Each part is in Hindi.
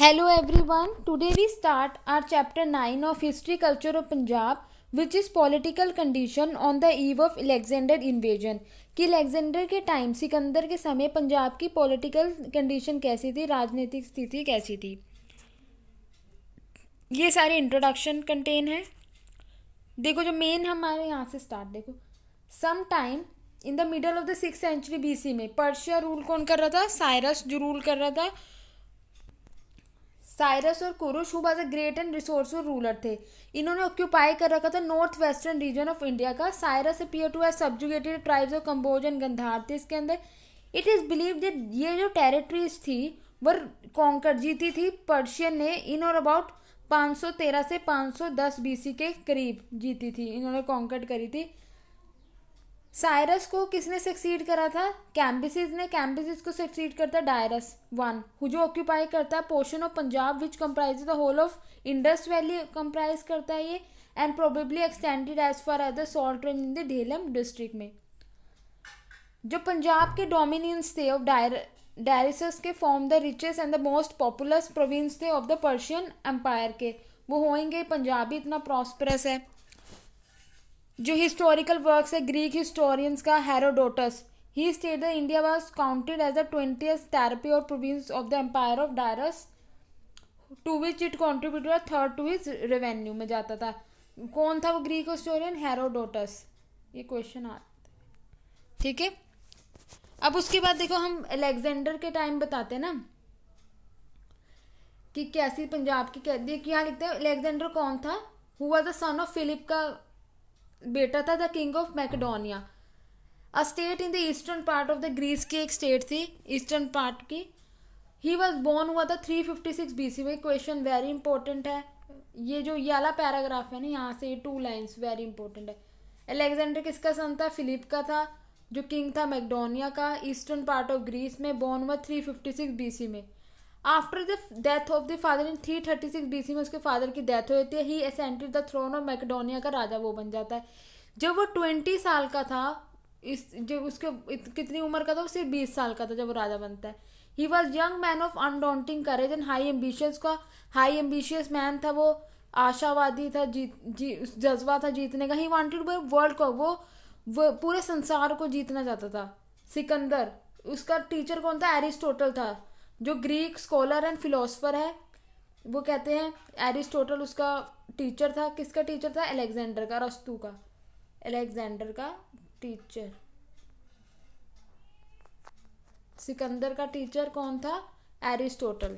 every everyone today we start our chapter nine of history culture of Punjab which is political condition on the eve of Alexander invasion कि अलेक्जेंडर के टाइम सिकंदर के समय पंजाब की पॉलिटिकल कंडीशन कैसी थी राजनीतिक स्थिति कैसी थी ये सारे इंट्रोडक्शन कंटेन है देखो जो मेन हमारे यहाँ से स्टार्ट देखो some time in the middle of the six century BC में पर्शिया रूल कौन कर रहा था साइरस जो रूल कर रहा था साइरस और कुरुश हुआ a great and resourceful ruler थे इन्होंने ऑक्यूपाई कर रखा था north western region of India का Cyrus appear to have subjugated tribes of Kamboj and Gandhar थे इसके अंदर इट इज़ बिलीव दैट ये जो टेरिटरीज थी वह कॉन्कर जीती थी पर्शियन ने इन और अबाउट 513 से 510 बीसी के करीब जीती थी इन्होंने कॉन्कर्ड करी थी साइरस को किसने सक्सीड करा था कैम्बिसिस ने कैम्बिसिस को सक्सीड करता डायरस वन हु जो ऑक्यूपाई करता है portion of Punjab which comprise the whole of Indus valley comprise करता है ये and probably extended as far as the salt range in the Jhelum district में जो पंजाब के डोमिनियंस थे ऑफ डायर डायरिसस के form the riches and the most popular province थे ऑफ द पर्शियन एम्पायर के वो होंगे पंजाबी इतना प्रॉस्परस है जो हिस्टोरिकल वर्क्स है ग्रीक हिस्टोरियंस का Herodotus he state the India was counted as the twentieth therapy और province of the empire of Darius to which it contributor third to his revenue में जाता था कौन था वो ग्रीक हिस्टोरियन हेरोडोटस ये क्वेश्चन आता ठीक है अब उसके बाद देखो हम अलेक्जेंडर के टाइम बताते हैं ना कि कैसी पंजाब की क्या देखिए यहाँ लिखते हैं अलेक्जेंडर कौन था हुआ द सन ऑफ फिलिप का बेटा था the king of Macedonia a state in the eastern part of the Greece की एक स्टेट थी ईस्टर्न पार्ट की ही वॉज बोर्न हुआ था three fifty six B C में क्वेश्चन वेरी इंपॉर्टेंट है ये जो ये वाला पैराग्राफ है ना यहाँ से टू लाइन्स वेरी इंपॉर्टेंट है एलेक्जेंडर किसका सन था फिलिप का था जो किंग था मैकडोनिया का ईस्टर्न पार्ट ऑफ ग्रीस में बॉर्न हुआ three fifty six B C में after the death of the father in three thirty six B C में उसके फादर की डेथ हो जाती है ही असेंटेड द थ्रोन और मैकडोनिया का राजा वो बन जाता है जब वो ट्वेंटी साल का था इस जब उसके इत, कितनी उम्र का था वो सिर्फ बीस साल का था जब वो राजा बनता है he was young man of undaunting courage and high ambitious का हाई एम्बिशियस मैन था वो आशावादी था जीत जी जज्बा था जीतने का ही वॉन्टेड वर्ल्ड को वो, वो पूरे संसार को जीतना चाहता था सिकंदर उसका टीचर कौन था एरिस्टोटल था जो ग्रीक स्कॉलर एंड फिलोसफर है वो कहते हैं एरिस्टोटल उसका टीचर था किसका टीचर था एलेक्जेंडर का रस्तु का एलेक्जेंडर का टीचर सिकंदर का टीचर कौन था Aristotle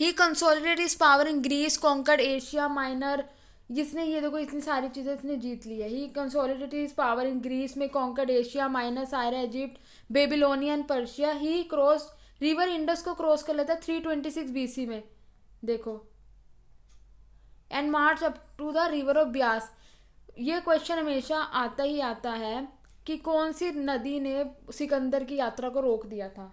he consolidate his power in Greece conquered Asia Minor जिसने ये देखो इतनी सारी चीज़ें इसने जीत ली है he consolidate his power in Greece में कॉन्कर्ड एशिया माइनर आयरा Egypt Babylonian Persia he cross river Indus को क्रॉस कर लेता है three twenty six B C में देखो and march up to the river of Beas ये क्वेश्चन हमेशा आता ही आता है कि कौन सी नदी ने सिकंदर की यात्रा को रोक दिया था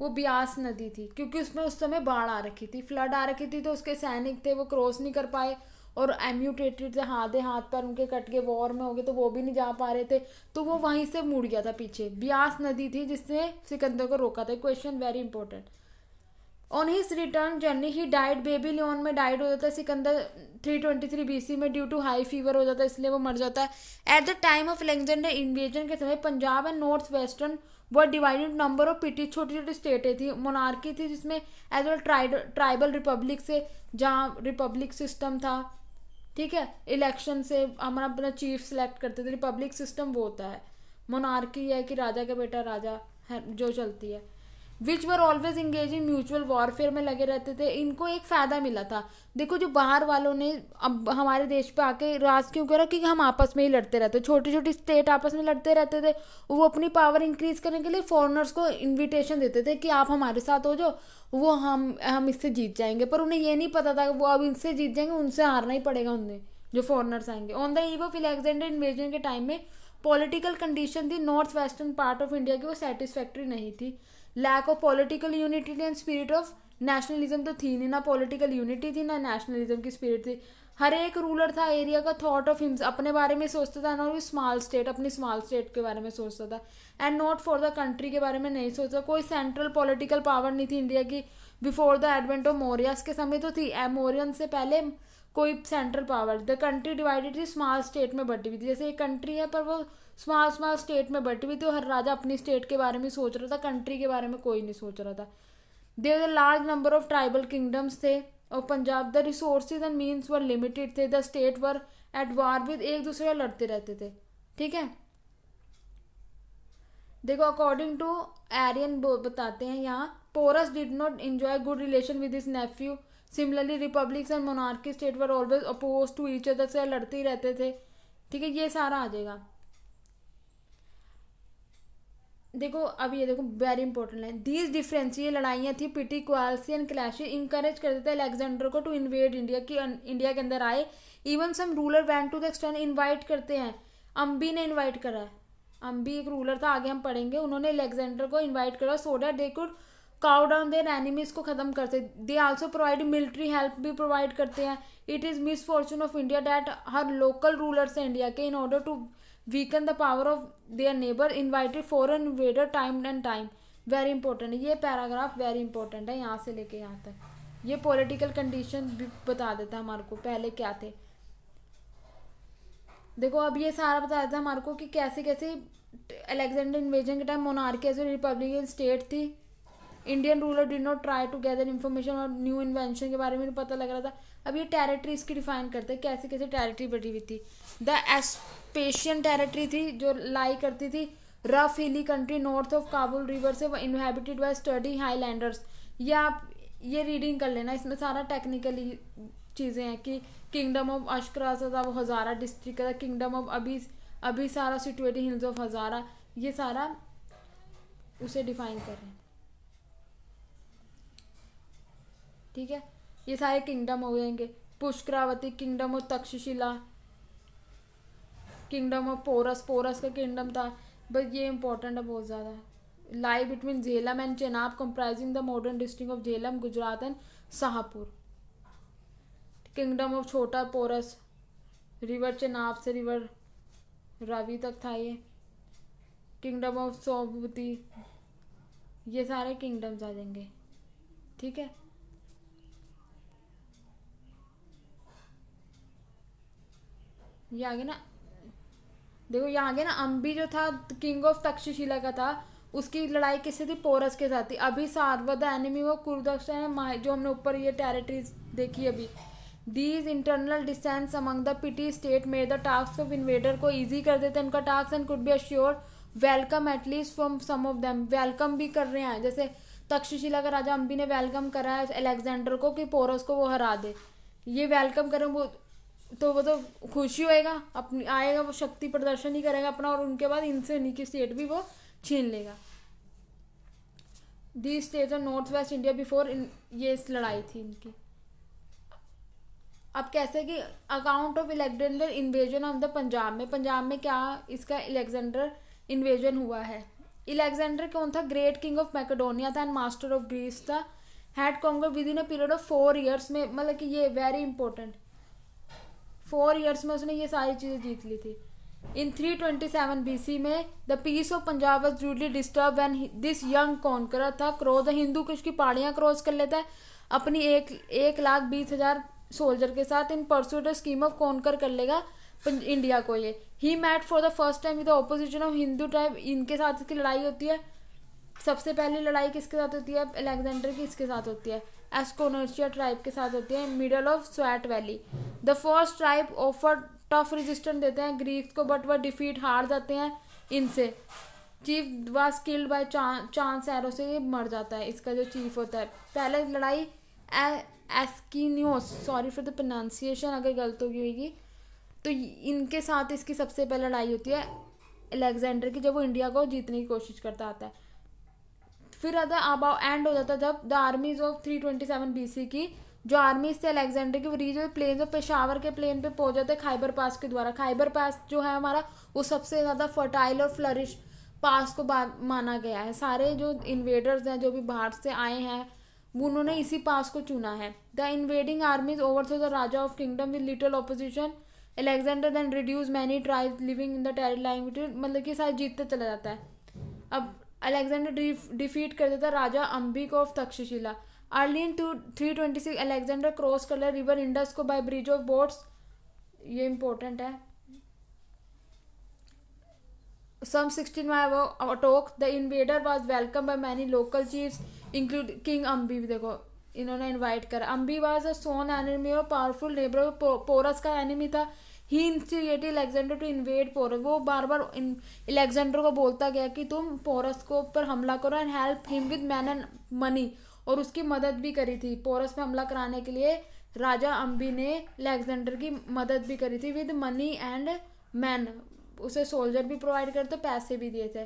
वो ब्यास नदी थी क्योंकि उसमें उस समय बाढ़ आ रखी थी फ्लड आ रखी थी तो उसके सैनिक थे वो क्रॉस नहीं कर पाए और एम्यूटेटेड से हाथ हाथ पर उनके कट के वॉर में हो गए तो वो भी नहीं जा पा रहे थे तो वो वहीं से मुड़ गया था पीछे ब्यास नदी थी जिसने सिकंदर को रोका था question very important on his return journey he died Babylon में डाइट हो जाता है Sikandar three three twenty B C में ड्यू टू हाई फीवर हो जाता है इसलिए वो मर जाता है at the time of Alexander invasion के समय पंजाब एंड नॉर्थ वेस्टर्न वो डिवाइडेड नंबर ऑफ पिटी छोटी छोटी स्टेटें थी मोनार्की थी जिसमें एज वेल ट्राइबल रिपब्लिक से जहाँ रिपब्लिक सिस्टम था ठीक है इलेक्शन से हम अपना चीफ सेलेक्ट करते थे रिपब्लिक सिस्टम वो होता है मोनार्की है कि राजा का बेटा राजा है जो चलती है which were always engage in mutual warfare में लगे रहते थे इनको एक फ़ायदा मिला था देखो जो बाहर वालों ने अब हमारे देश पे आके राज क्यों करा क्योंकि हम आपस में ही लड़ते रहते छोटी छोटी स्टेट आपस में लड़ते रहते थे वो अपनी पावर इंक्रीज करने के लिए फॉरनर्स को इन्विटेशन देते थे कि आप हमारे साथ हो जाओ वो हम हम इससे जीत जाएंगे पर उन्हें ये नहीं पता था वो अब इनसे जीत जाएंगे उनसे हारना ही पड़ेगा उन्हें जो फॉरनर्स आएंगे on the eve of Alexander invasion के टाइम में पॉलिटिकल कंडीशन थी north western part of India की वो सेटिस्फैक्ट्री नहीं थी lack of political unity and spirit of nationalism तो थी नहीं ना पॉलिटिकल यूनिटी थी ना नेशनलिज्म की स्पिरिट थी हर एक रूलर था एरिया का थॉट ऑफ हिम्स अपने बारे में सोचता था ना स्मॉल स्टेट अपनी स्मॉल स्टेट के बारे में सोचता था and not for the country के बारे में नहीं सोचता कोई सेंट्रल पॉलिटिकल पावर नहीं थी इंडिया की before the advent of Mauryas के समय तो थी मौर्यन से पहले कोई central power the country divided थी स्मॉल स्टेट में बटी हुई थी जैसे एक कंट्री है पर वो स्मॉल स्मॉल स्टेट में बटी हुई थी और तो हर राजा अपनी स्टेट के बारे में सोच रहा था कंट्री के बारे में कोई नहीं सोच रहा था there large number of tribal kingdoms थे और Punjab the resource and means were limited थे the state were at war with एक दूसरे का लड़ते रहते थे ठीक है देखो अकॉर्डिंग टू एरियन बताते हैं यहाँ Porus did not enjoy good relation with his nephew similarly republics and monarchy state were always oppose to each other से लड़ते ही रहते थे ठीक है ये सारा आ जाएगा देखो अब ये देखो वेरी इंपॉर्टेंट है दीज डिफरेंस ये लड़ाइयाँ थी पिटी क्वालसी एंड क्लैश इंकरेज करते थे अलेक्जेंडर को टू इन्वेट इंडिया की इंडिया के अंदर आए even some ruler van to the extend invite करते हैं अम्बी ने इन्वाइट करा है अम्बी एक रूलर था आगे हम पढ़ेंगे उन्होंने अलेक्जेंडर को इन्वाइट करा so that they could cow down on enemies को ख़त्म करते they also provide military help भी प्रोवाइड करते हैं it is misfortune of India that her local rulers India के in order to weaken the power of their neighbour invited foreign invader time and time very important ये पैराग्राफ वेरी इंपॉर्टेंट है यहाँ से लेके यहाँ तक ये पॉलिटिकल कंडीशन भी बता देता है हमारे को पहले क्या थे देखो अब ये सारा बता देता है हमारे को कि कैसे कैसे अलेक्जेंडर इन्वेजन के टाइम मोनार्की रिपब्लिकन स्टेट थी Indian ruler did not try to gather information और न्यू इन्वेंशन के बारे में पता लग रहा था अब ये टेरेटरी इसकी डिफाइन करते हैं कैसे कैसे टेरेटरी बटी हुई थी द एस्पेशियन टेरेटरी थी जो लाई करती थी rough hilly country north of Kabul river से इनहेबिटेड बाय स्टडी हाईलैंडर्स ये आप ये रीडिंग कर लेना इसमें सारा टेक्निकली चीज़ें हैं कि किंगडम ऑफ अशकरा था वो हज़ारा डिस्ट्रिक्ट था किंगडम ऑफ अभी अभी सारा सिचुएटेड हिल्स ऑफ हज़ारा ये सारा उसे डिफाइन कर रहे हैं ठीक है ये सारे किंगडम हो जाएंगे Pushkaravati kingdom of Takshashila kingdom of Porus Porus का किंगडम था बट ये इंपॉर्टेंट है बहुत ज़्यादा lay between Jhelum and Chenab comprising the modern district of Jhelum Gujrat and Shahpur kingdom of छोटा पोरस रिवर चेनाब से रिवर रावी तक था ये किंगडम ऑफ सोभूति ये सारे किंगडम्स आ जाएंगे ठीक है ये आगे ना देखो ये आगे ना अम्बी जो था किंग ऑफ तक्षशिला का था उसकी लड़ाई किससे थी पोरस के साथ थी अभी सार्वद एनिमी वो कुरुदक्ष है जो हमने ऊपर ये टेरिटरीज देखी अभी these internal distance among the petty state में द टास्क ऑफ इन्वेडर को ईजी कर देते हैं उनका task and could be assure welcome at least from some of them welcome भी कर रहे हैं जैसे तक्षशिला का राजा अम्बी ने वेलकम करा है अलेक्जेंडर को कि पोरस को वो हरा दे ये वेलकम करें वो तो वो तो खुशी होएगा अपनी आएगा वो शक्ति प्रदर्शन ही करेगा अपना और उनके बाद इनसे इन्हीं की स्टेट भी वो छीन लेगा the state of north west India before in ये इस लड़ाई थी इनकी अब कैसे कि account of Alexander invasion of the Punjab में पंजाब में क्या इसका एलेक्जेंडर इन्वेजन हुआ है एलेक्जेंडर कौन था ग्रेट किंग ऑफ मैकेडोनिया था एंड मास्टर ऑफ ग्रीस था had conquer within a period of four years में मतलब कि ये वेरी इंपॉर्टेंट फोर ईयर्स में उसने ये सारी चीज़ें जीत ली थी in three twenty seven B C में the peace of Punjab was rudely disturb when this young conqueror था द हिंदू कुछ की पहाड़ियाँ क्रॉस कर लेता है अपनी एक एक लाख बीस हजार सोल्जर के साथ in pursuit scheme of conquer कर लेगा इंडिया को ये ही met for the first time with opposition of Hindu tribe इनके साथ इसकी लड़ाई होती है सबसे पहली लड़ाई किसके साथ होती है अलेक्जेंडर की इसके साथ होती है एस्कोनोशिया ट्राइब के साथ होती है middle of Swat valley the first tribe offer tough resistant देते हैं ग्रीक्स को बट वह डिफीट हार जाते हैं इनसे चीफ व स्किल्ड बाय चांस एरो से मर जाता है इसका जो चीफ होता है पहले लड़ाई एस्किनियोस सॉरी फॉर द प्रोनाउंसिएशन अगर गलत होगी होगी तो इनके साथ इसकी सबसे पहले लड़ाई होती है अलेक्जेंडर की जब वो इंडिया को जीतने की कोशिश करता आता है फिर अदा अब एंड हो जाता जब the armies of three twenty seven B C की जो आर्मीज थे अलेक्जेंडर की वो रीजनल प्लेन ऑफ पेशावर के प्लेन पे पहुंच जाते खाइबर पास के द्वारा खाइबर पास जो है हमारा वो सबसे ज़्यादा फर्टाइल और फ्लरिश पास को माना गया है सारे जो इन्वेडर्स हैं जो भी बाहर से आए हैं उन्होंने इसी पास को चुना है the invading armies overthrow the raja of kingdom with little opposition Alexander then reduce many tribe living in the territory मतलब कि सारे जीतते चला जाता है अब अलेक्जेंडर डिफीट कर देता Raja Ambhik of Takshashila early in two three twenty six Alexander cross कर ले रिवर इंडस को बाय ब्रिज ऑफ बोट्स ये इंपॉर्टेंट है सम सिक्सटीन माई वो Attock the invader was welcome by many local chief include king Ambhi देखो इन्होंने इन्वाइट करा Ambhi was a sworn enemy और पावरफुल नेबर पोरस का एनिमी था he instigated Alexander to invade Porus वो बार बार एलेक्जेंडर को बोलता गया कि तुम पोरस को पर हमला करो and help him with man and money और उसकी मदद भी करी थी पोरस पे हमला कराने के लिए राजा अम्बी ने एलेक्जेंडर की मदद भी करी थी विद मनी एंड मैन उसे सोल्जर भी प्रोवाइड करते पैसे भी दिए थे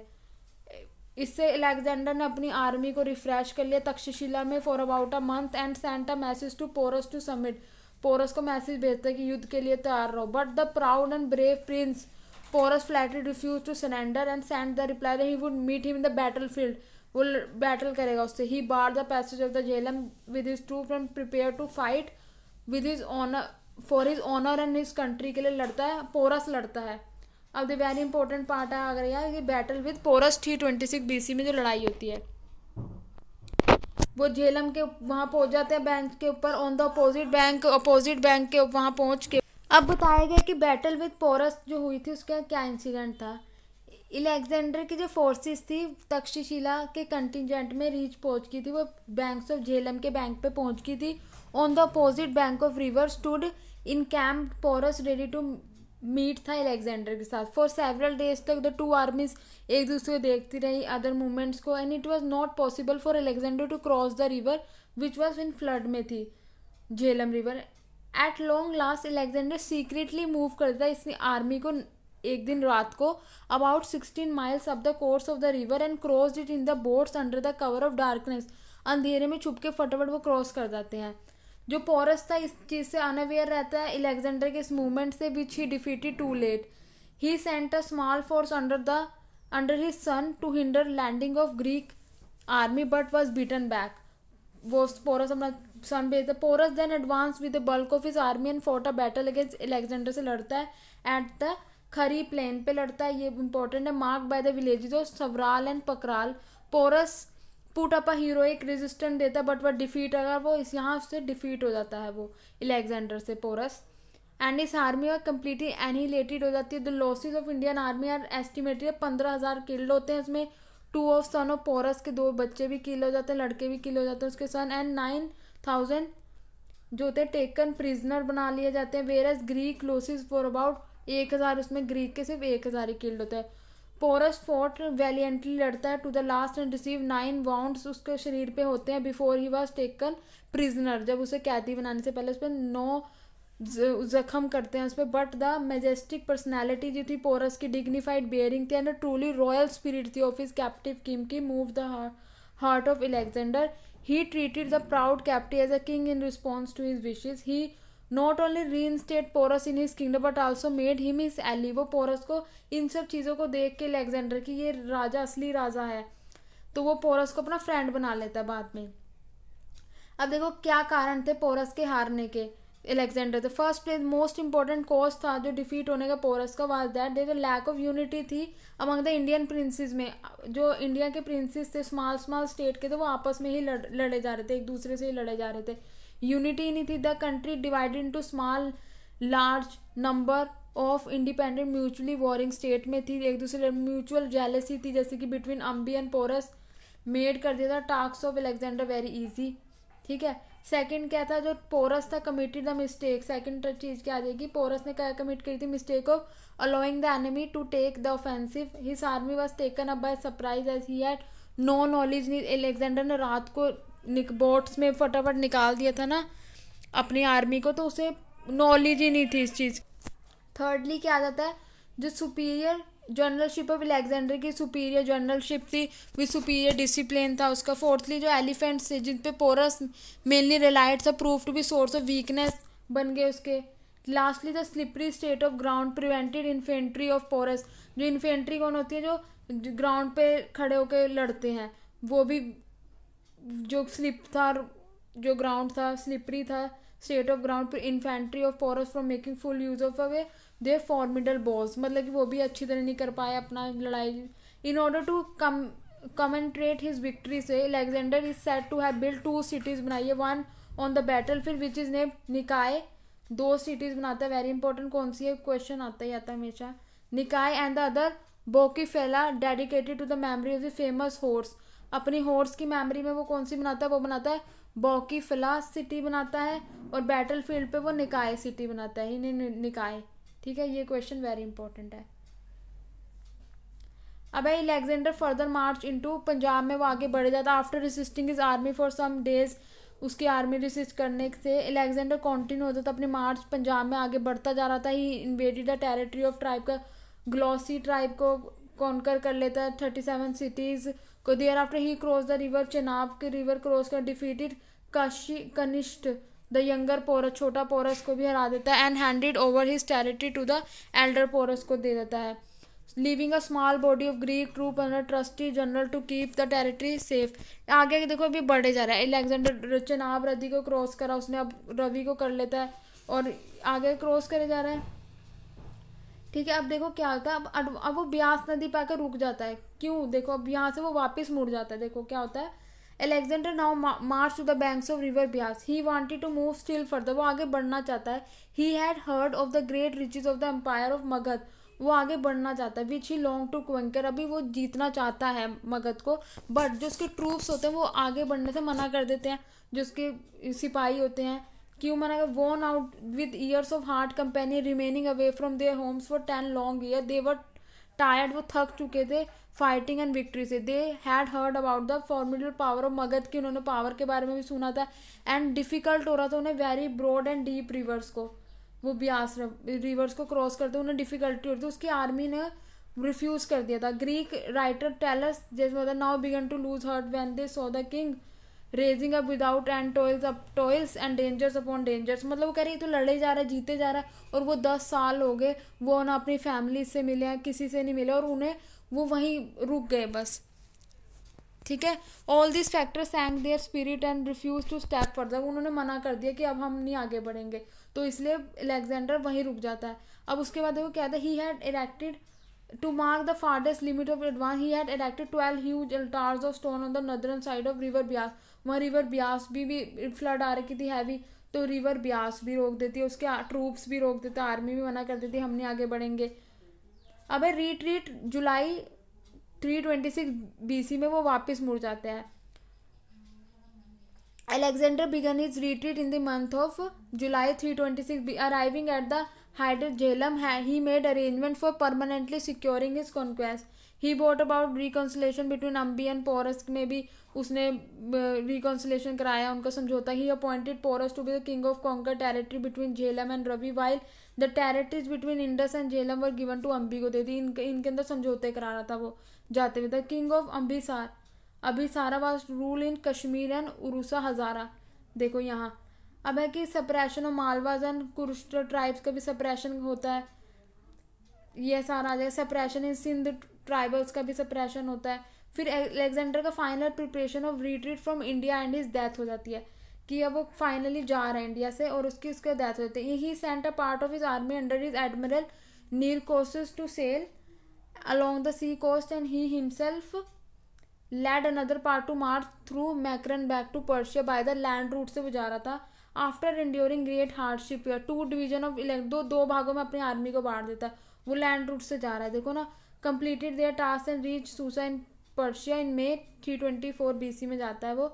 इससे एलेक्जेंडर ने अपनी आर्मी को रिफ्रेश कर लिया तक्षशिला में for about a month and sent a message to Porus to submit Porus को मैसेज भेजता है कि युद्ध के लिए तैयार रहो but the proud and brave prince Porus flatly refuse to surrender and send the reply he would meet him in the battle field वो बैटल करेगा उससे he bar the passage of the Jhelum with his two and prepare to fight with his honour for his honour and his country के लिए लड़ता है पोरस लड़ता है अब द वेरी इंपॉर्टेंट पार्ट आ गया कि बैटल विद पोरस थी ट्वेंटी सिक्स बी सी में जो लड़ाई होती है वो झेलम के वहाँ पहुँच जाते हैं बैंक के ऊपर on the opposite bank opposite bank के वहाँ पहुँच के अब बताया गया कि बैटल विद पोरस जो हुई थी उसका क्या इंसिडेंट था इलेक्जेंडर की जो फोर्सेस थी तक्षशिला के कंटिजेंट में रीच पहुंच गई थी वो बैंक्स ऑफ झेलम के बैंक पे पहुंच गई थी on the opposite bank of river stood in camp Porus ready to meet था एलेक्जेंडर के साथ फॉर सेवरल डेज तक द टू आर्मीज एक दूसरे को देखती रही अदर मूवमेंट्स को and it was not possible for Alexander to cross the river which was in flood में थी Jhelum river at long last Alexander secretly move करता है इस आर्मी को एक दिन रात को about sixteen miles up the course of the river and cross it in the boats under the cover of darkness अंधेरे में छुप के फटाफट वो क्रॉस कर जाते हैं जो पोरस था इस चीज़ से अनअवेयर रहता है एलेक्जेंडर के इस मूवमेंट से which he defeated too late he sent a small force under the under his son to hinder landing of Greek army but was beaten back वो पोरस अपना सन भेजता Porus then advance with the bulk of his army and fought a battle against Alexander से लड़ता है एट द खरी प्लेन पे लड़ता है ये इंपॉर्टेंट है mark by the villages of Sawral and Pakral Porus put up a hero एक रेजिस्टेंट देता है बट वह डिफीट अगर वो इस यहाँ से डिफीट हो जाता है वो इलेक्जेंडर से पोरस एंड इस आर्मी और कम्प्लीटली एनिलेटेड हो जाती है the losses of Indian army are estimated पंद्रह हज़ार किल्ड होते हैं इसमें two of son of Porus के दो बच्चे भी किल हो जाते हैं लड़के भी किल हो जाते हैं उसके सन एंड नाइन थाउजेंड जो होते हैं टेकन प्रिजनर बना लिए जाते हैं where as Greek losses for about एक हज़ार उसमें ग्रीक के सिर्फ एक हज़ार ही किल्ड होते हैं पोरस फोर्ट वैलियंटली लड़ता है to the last and receive nine wounds उसके शरीर पे होते हैं before he was taken prisoner जब उसे कैदी बनाने से पहले उस पर नौ जख्म करते हैं उस पर बट द मेजेस्टिक पर्सनैलिटी जो थी पोरस की डिग्निफाइड बियरिंग थी एंड ट्रूली रॉयल स्पिरिट थी ऑफ इस कैप्टिव किम की move the heart of Alexander he treated the proud captive as a king in response to his wishes he not only reinstate Porus in his kingdom but also made him his ally वो पोरस को इन सब चीज़ों को देख के अलेक्जेंडर की ये राजा असली राजा है तो वो पोरस को अपना फ्रेंड बना लेता है बाद में अब देखो क्या कारण थे पोरस के हारने के एलेक्जेंडर थे first place most important cause था जो डिफीट होने का पोरस का वाज दैट देखो लैक ऑफ यूनिटी थी अमंग द इंडियन प्रिंसेस में जो इंडिया के प्रिंसेस थे स्मॉल स्मॉल स्टेट के थे तो वो आपस में ही लड़ लड़े जा रहे थे एक दूसरे से ही लड़े जा रहे थे यूनिटी नहीं थी the country divided into small large number of independent mutually warring state में थी एक दूसरे म्यूचुअल जेलसी थी जैसे कि between Ambhi and Porus made कर दिया था task of Alexander very easy ठीक है सेकेंड क्या था जो पोरस था कमिटेड द मिस्टेक सेकेंड चीज़ क्या आ जाएगी पोरस ने क्या कमिट करी थी mistake of allowing the enemy to take the offensive his army was taken up by surprise as he had no knowledge Alexander ने रात को बोट्स में फटाफट निकाल दिया था ना अपनी आर्मी को तो उसे नॉलेज ही नहीं थी इस चीज़ थर्डली क्या आ जाता है जो सुपीरियर जनरलशिप ऑफ अलेक्जेंडर की सुपीरियर जनरलशिप थी वो सुपीरियर डिसिप्लिन था उसका फोर्थली जो एलिफेंट्स थे जिन पे पोरस मेनली रिलाइड था proved to be source of weakness बन गए उसके lastly the slippery state of ground prevented infantry of Porus जो इन्फेंट्री कौन होती है जो ग्राउंड पे खड़े होकर लड़ते हैं वो भी जो स्लिप था जो ग्राउंड था स्लिपरी था स्टेट ऑफ ग्राउंड पर infantry of forces from making full use of away they formidable bows मतलब कि वो भी अच्छी तरह नहीं कर पाए अपना लड़ाई in order to come commemorate his victory से Alexander is said to have build two cities बनाई है one on the battle field which is name Nicaea दो सिटीज़ बनाता है वेरी इंपॉर्टेंट कौन सी है क्वेश्चन आता ही आता है हमेशा निकाय and the other Bucephala dedicated to the memory of the famous horse अपनी हॉर्स की मेमोरी में वो कौन सी बनाता है वो बनाता है बॉकी फिला सिटी बनाता है और बैटल फील्ड पर वो निकाय सिटी बनाता है इन्हें निकाय ठीक है ये क्वेश्चन वेरी इंपॉर्टेंट है अब है Alexander further march into Punjab में वो आगे बढ़े जाता after resisting his army for some days उसकी आर्मी रिसिस्ट करने से अलेक्जेंडर कॉन्टिन्यू होता था अपने मार्च पंजाब में आगे बढ़ता जा रहा था ही invaded the territory of tribe का ग्लॉसी ट्राइब को कॉन्कर कर लेता है थर्टी सेवन सिटीज़ को thereafter he cross the river Chenab के रिवर क्रॉस कर डिफीटेड काशी कनिष्ठ द यंगर पोरस छोटा पोरस को भी हरा देता है and handed over his territory to the elder Porus को दे देता है leaving a small body of Greek troop under trusty general to keep the territory safe आगे देखो अभी बढ़े जा रहा है एलेक्जेंडर चेनाब रदी को क्रॉस करा उसने अब रवि को कर लेता है और आगे क्रॉस करे जा रहा है ठीक है अब देखो क्या होता है अब अब वो ब्यास नदी पे आकर रुक जाता है क्यों देखो अब यहाँ से वो वापस मुड़ जाता है देखो क्या होता है Alexander now march to the banks of river Beas he wanted to move still further वो आगे बढ़ना चाहता है he had heard of the great riches of the empire of Magadha वो आगे बढ़ना चाहता है विच ही लॉन्ग टू क्वेंकर अभी वो जीतना चाहता है मगध को बट जो उसके ट्रूप्स होते हैं वो आगे बढ़ने से मना कर देते हैं जो उसके सिपाही होते हैं कि women are worn out with years of hard company remaining away from their homes for ten long year they were tired वो थक चुके थे फाइटिंग एंड विक्ट्री से they had heard about the formidable power of Magadha की उन्होंने पावर के बारे में भी सुना था एंड डिफिकल्ट हो रहा था उन्हें very broad and deep rivers को वो ब्यास रिवर्स को क्रॉस करते उन्हें डिफिकल्टी होती उसकी आर्मी ने रिफ्यूज कर दिया था ग्रीक राइटर टेलस जैसे now began to lose heart when they saw the king raising up without end toils up toils and dangers upon dangers मतलब वो कह रही है तो लड़े जा रहा है जीते जा रहा है और वो दस साल हो गए वो ना अपनी फैमिली से मिले हैं किसी से नहीं मिले और उन्हें वो वहीं रुक गए बस ठीक है all this factors sank their spirit and refuse to step further उन्होंने मना कर दिया कि अब हम नहीं आगे बढ़ेंगे तो इसलिए अलेक्जेंडर वहीं रुक जाता है अब उसके बाद वो कहता है he had erected to mark the fardest limit of advance he had erected twelve huge altars of stone on the northern side of river Beas वहाँ रिवर ब्यास भी भी फ्लड आ रखी थी हैवी तो रिवर ब्यास भी रोक देती है उसके ट्रूप्स भी रोक देते आर्मी भी मना कर देती है हम नहीं आगे बढ़ेंगे अब retreat July three twenty six B में वो वापस मुड़ जाते हैं began his retreat in the month of July three twenty six arriving at the Haidar है he made arrangement for permanently securing his conquest he brought about reconciliation between Ambhi and Porus में भी उसने रिकॉन्सिलेशन uh, कराया उनका समझौता he appointed Porus to be the king of conquer territory between Jhelum and Ravi while the territories between Indus and Jhelum were given to Ambhi को दे दी इनके इनके अंदर समझौते करा रहा था वो जाते हुए द किंग ऑफ अम्बिसार अभी सारा was rule in Kashmir and Urasa Hazara देखो यहाँ अब है कि सप्रेशन और मालवाज एंड कुरुष्ट ट्राइब्स का भी सप्रेशन होता है ये सारा आ जाएगा सप्रेशन इन सिंध ट्राइबल्स का भी सप्रेशन होता है फिर अलेक्जेंडर का final preparation of retreat from India and his death हो जाती है कि अब वो फाइनली जा रहे हैं इंडिया से और उसकी उसके डेथ हो जाती है he sent a part of his army under his admiral Nearchus to sail along the sea coast and he himself led another part to march through Makran back to Persia by the land route से वो जा रहा था आफ्टर इंड्योरिंग ग्रेट हार्डशिप या टू डिवीजन ऑफ इलेक्ट दो दो भागों में अपनी आर्मी को बांट देता है वो लैंड रूट से जा रहा है देखो ना completed their task and reach Susa in Persia in May three twenty four B C में जाता है वो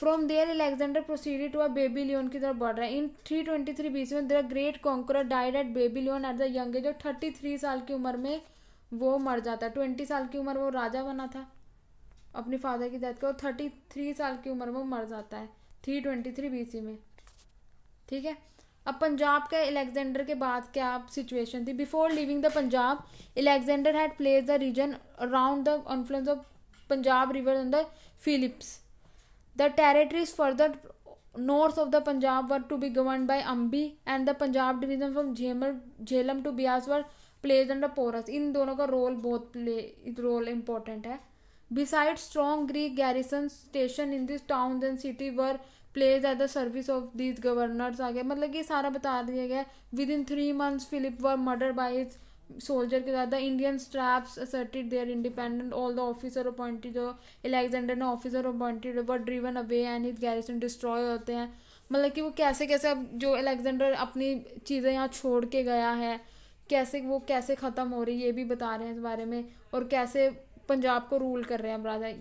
from there Alexander proceeded to a Babylon की तरफ बढ़ रहा है in three twenty three B C में the great conquer died at Babylon at the young age और थर्टी थ्री साल की उम्र में वो मर जाता है ट्वेंटी साल की उम्र वो राजा बना था अपने फादर की डेथ के और थर्टी थ्री साल की उम्र में वो मर जाता है three twenty three B C में ठीक है अब पंजाब के अलेक्जेंडर के बाद क्या सिचुएशन थी before leaving the Punjab Alexander had place the region around the influence of Punjab river and the Philips the territories further of the Punjab Punjab to be govern governed Ambhi and the Punjab division from from Jhelum to Beas Bias place and the Porus इन दोनों का रोल बहुत प्ले रोल इम्पोर्टेंट है Besides strong Greek garrison station in this town and city were place at the service of this governors आ गया मतलब कि सारा बता दिया गया with in three months Philip were murder by soldier के साथ the Indian satraps asserted their independent all the officer appointed जो एलेक्जेंडर ने officer appointed were driven away and his garrison destroy होते हैं मतलब कि वो कैसे कैसे अब जो एलेक्जेंडर अपनी चीज़ें यहाँ छोड़ के गया है कैसे वो कैसे ख़त्म हो रही है ये भी बता रहे हैं इस बारे में और कैसे पंजाब को रूल कर रहे हैं ब्रादर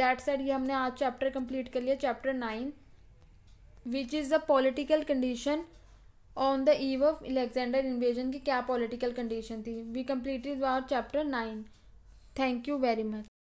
दैट सेड ये हमने आज चैप्टर कंप्लीट कर लिया chapter nine which is the political condition on the eve of Alexander invasion की क्या पॉलिटिकल कंडीशन थी we is our chapter nine thank you very much